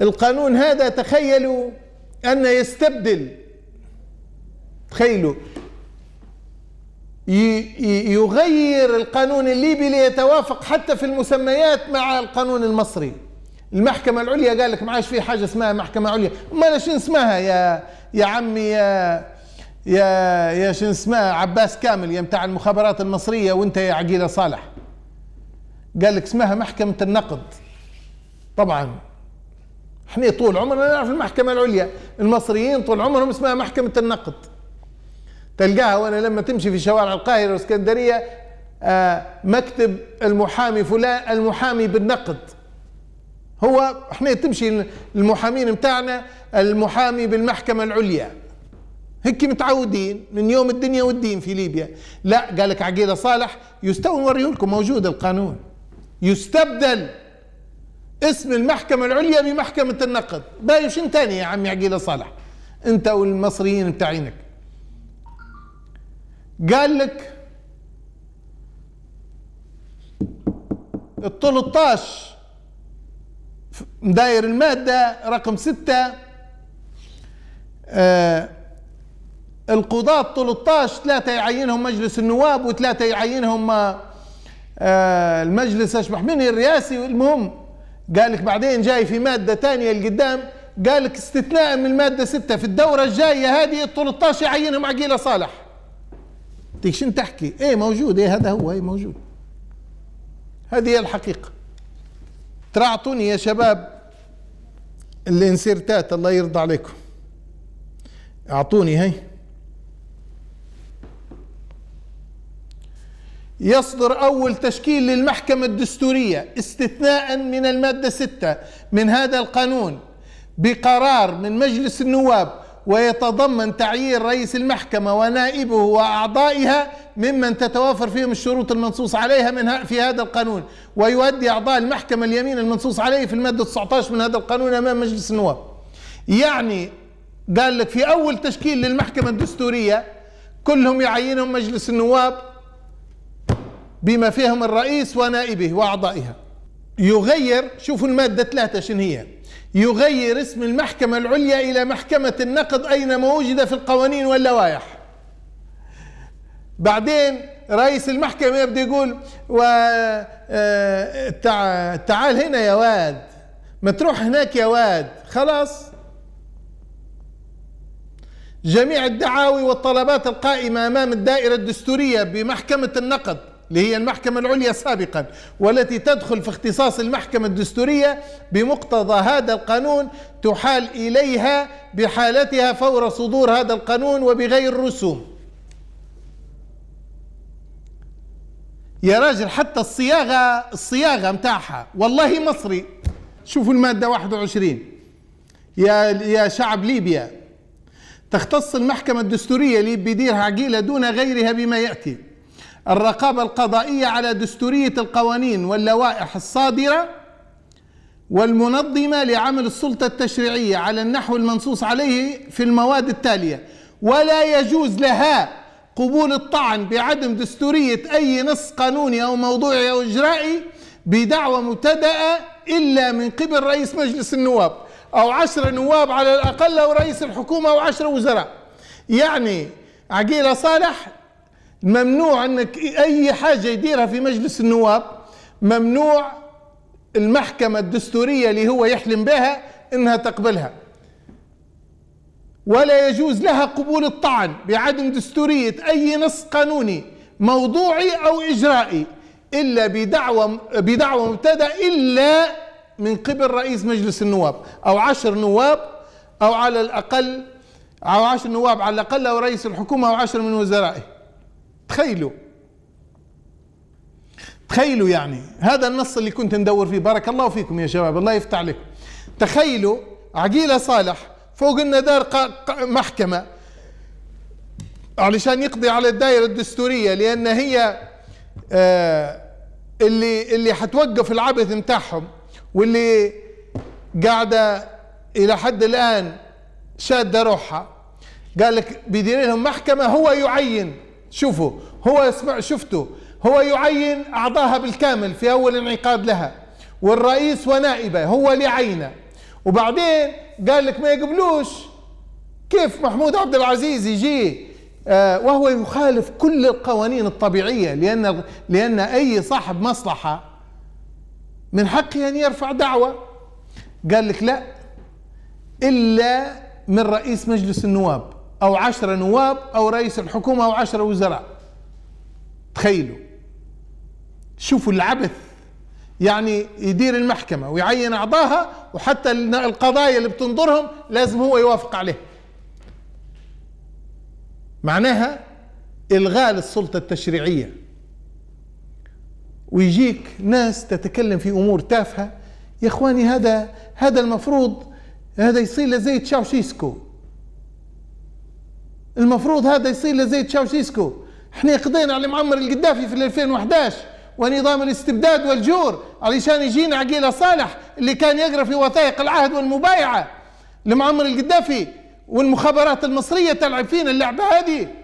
القانون هذا تخيلوا أن يستبدل تخيلوا يغير القانون الليبي ليتوافق حتى في المسميات مع القانون المصري المحكمة العليا قال لك ما عادش في حاجة اسمها محكمة عليا ما شنو اسمها يا يا عمي يا يا يا شنو اسمها عباس كامل يا متاع المخابرات المصرية وانت يا عقيلة صالح قال لك اسمها محكمة النقد طبعا احنا طول عمرنا نعرف المحكمة العليا المصريين طول عمرهم اسمها محكمة النقد تلقاها وانا لما تمشي في شوارع القاهرة والاسكندرية آه مكتب المحامي فلان المحامي بالنقد هو احنا تمشي المحامين متاعنا المحامي بالمحكمة العليا هيك متعودين من يوم الدنيا والدين في ليبيا لا قالك عقيدة صالح يستوى نوريه لكم موجود القانون يستبدل اسم المحكمة العليا بمحكمة النقد شن تاني يا عم عقيلة صالح انت والمصريين بتاعينك قال لك ال 13 مداير المادة رقم 6 آه القضاة 13 ثلاثة يعينهم مجلس النواب وثلاثة يعينهم آه المجلس اشبح مني الرئاسي المهم قالك بعدين جاي في مادة تانية لقدام قالك استثناء من المادة ستة في الدورة الجاية هذه ال 13 يعينهم عقيلة صالح تيك شن تحكي ايه موجود ايه هذا هو ايه موجود هذه هي الحقيقة ترى اعطوني يا شباب الانسيرتات الله يرضى عليكم اعطوني هي يصدر أول تشكيل للمحكمة الدستورية استثناء من المادة 6 من هذا القانون بقرار من مجلس النواب ويتضمن تعيين رئيس المحكمة ونائبه وأعضائها ممن تتوافر فيهم الشروط المنصوص عليها من في هذا القانون ويؤدي أعضاء المحكمة اليمين المنصوص عليه في المادة 19 من هذا القانون أمام مجلس النواب يعني قال لك في أول تشكيل للمحكمة الدستورية كلهم يعينهم مجلس النواب بما فيهم الرئيس ونائبه وأعضائها يغير شوفوا المادة ثلاثة شن هي يغير اسم المحكمة العليا إلى محكمة النقد أينما وجد في القوانين واللوائح بعدين رئيس المحكمة يبدأ يقول و آه، تعال هنا يا واد ما تروح هناك يا واد خلاص جميع الدعاوي والطلبات القائمة أمام الدائرة الدستورية بمحكمة النقد اللي هي المحكمة العليا سابقا والتي تدخل في اختصاص المحكمة الدستورية بمقتضى هذا القانون تحال إليها بحالتها فور صدور هذا القانون وبغير رسوم يا راجل حتى الصياغة الصياغة متاعها والله مصري شوفوا المادة 21 يا يا شعب ليبيا تختص المحكمة الدستورية بيديرها عقيلة دون غيرها بما يأتي الرقابة القضائية على دستورية القوانين واللوائح الصادرة والمنظمة لعمل السلطة التشريعية على النحو المنصوص عليه في المواد التالية ولا يجوز لها قبول الطعن بعدم دستورية أي نص قانوني أو موضوعي أو إجرائي بدعوى مبتدأة إلا من قبل رئيس مجلس النواب أو عشرة نواب على الأقل أو رئيس الحكومة أو عشرة وزراء يعني عقيلة صالح ممنوع انك اي حاجه يديرها في مجلس النواب ممنوع المحكمه الدستوريه اللي هو يحلم بها انها تقبلها ولا يجوز لها قبول الطعن بعدم دستوريه اي نص قانوني موضوعي او اجرائي الا بدعوى بدعوى مبتدا الا من قبل رئيس مجلس النواب او عشر نواب او على الاقل او عشر نواب على الاقل او رئيس الحكومه او عشر من وزرائه تخيلوا تخيلوا يعني هذا النص اللي كنت ندور فيه بارك الله فيكم يا شباب الله يفتح عليكم تخيلوا عقيلة صالح فوق لنا دار محكمة علشان يقضي على الدائرة الدستورية لأن هي آه، اللي اللي حتوقف العبث نتاعهم واللي قاعدة إلى حد الآن شادة روحها قال لك بيدير لهم محكمة هو يعين شوفوا هو اسمع شفتوا هو يعين أعضاها بالكامل في أول انعقاد لها والرئيس ونائبه هو اللي عينه وبعدين قال لك ما يقبلوش كيف محمود عبد العزيز يجي آه، وهو يخالف كل القوانين الطبيعية لأن لأن أي صاحب مصلحة من حقه أن يرفع دعوة قال لك لا إلا من رئيس مجلس النواب أو عشرة نواب أو رئيس الحكومة أو عشرة وزراء تخيلوا شوفوا العبث يعني يدير المحكمة ويعين أعضاها وحتى القضايا اللي بتنظرهم لازم هو يوافق عليها معناها إلغاء السلطة التشريعية ويجيك ناس تتكلم في أمور تافهة يا إخواني هذا هذا المفروض هذا يصير زي تشاوشيسكو المفروض هذا يصير لزي تشاوشيسكو احنا قضينا على معمر القدافي في 2011 ونظام الاستبداد والجور علشان يجينا عقيلة صالح اللي كان يقرأ في وثائق العهد والمبايعة لمعمر القدافي والمخابرات المصرية تلعب فينا اللعبة هذه